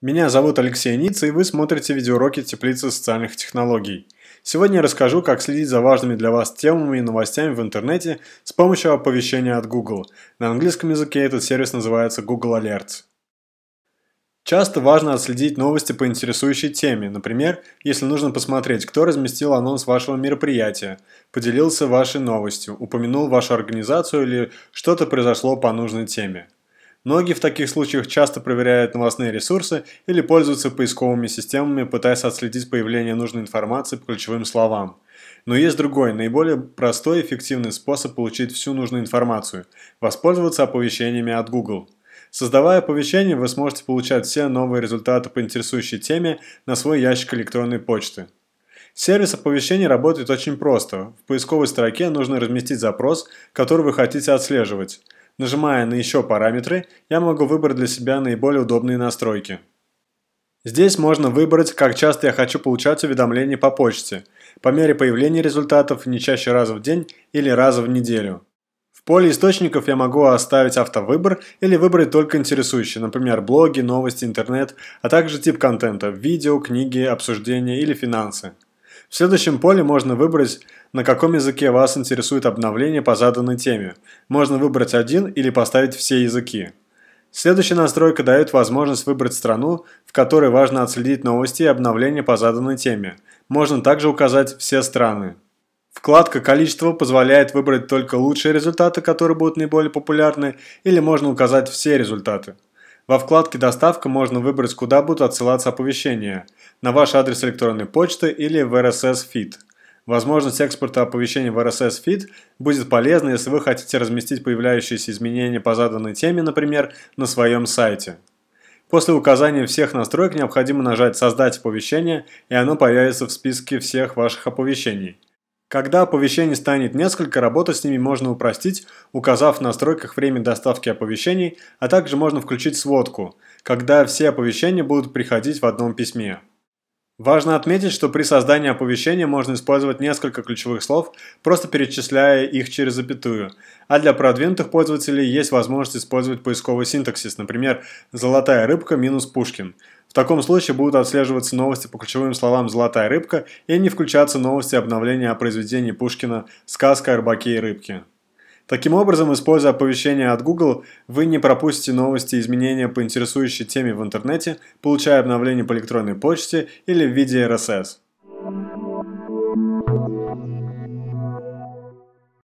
Меня зовут Алексей Ниц, и вы смотрите видеоуроки Теплицы социальных технологий. Сегодня я расскажу, как следить за важными для вас темами и новостями в интернете с помощью оповещения от Google. На английском языке этот сервис называется Google Alerts. Часто важно отследить новости по интересующей теме, например, если нужно посмотреть, кто разместил анонс вашего мероприятия, поделился вашей новостью, упомянул вашу организацию или что-то произошло по нужной теме. Многие в таких случаях часто проверяют новостные ресурсы или пользуются поисковыми системами, пытаясь отследить появление нужной информации по ключевым словам. Но есть другой, наиболее простой и эффективный способ получить всю нужную информацию – воспользоваться оповещениями от Google – Создавая оповещение, вы сможете получать все новые результаты по интересующей теме на свой ящик электронной почты. Сервис оповещений работает очень просто. В поисковой строке нужно разместить запрос, который вы хотите отслеживать. Нажимая на «Еще параметры», я могу выбрать для себя наиболее удобные настройки. Здесь можно выбрать, как часто я хочу получать уведомления по почте, по мере появления результатов не чаще раза в день или раза в неделю. В поле источников я могу оставить автовыбор или выбрать только интересующие, например, блоги, новости, интернет, а также тип контента – видео, книги, обсуждения или финансы. В следующем поле можно выбрать, на каком языке вас интересует обновление по заданной теме. Можно выбрать один или поставить все языки. Следующая настройка дает возможность выбрать страну, в которой важно отследить новости и обновления по заданной теме. Можно также указать все страны. Вкладка «Количество» позволяет выбрать только лучшие результаты, которые будут наиболее популярны, или можно указать все результаты. Во вкладке «Доставка» можно выбрать, куда будут отсылаться оповещения – на ваш адрес электронной почты или в RSS Feed. Возможность экспорта оповещений в RSS Feed будет полезна, если вы хотите разместить появляющиеся изменения по заданной теме, например, на своем сайте. После указания всех настроек необходимо нажать «Создать оповещение», и оно появится в списке всех ваших оповещений – когда оповещений станет несколько, работу с ними можно упростить, указав в настройках время доставки оповещений, а также можно включить сводку, когда все оповещения будут приходить в одном письме. Важно отметить, что при создании оповещения можно использовать несколько ключевых слов, просто перечисляя их через запятую. А для продвинутых пользователей есть возможность использовать поисковый синтаксис, например, «золотая рыбка минус Пушкин», в таком случае будут отслеживаться новости по ключевым словам «золотая рыбка» и не включаться новости обновления о произведении Пушкина «Сказка о рыбаке и рыбке». Таким образом, используя оповещение от Google, вы не пропустите новости и изменения по интересующей теме в интернете, получая обновления по электронной почте или в виде RSS.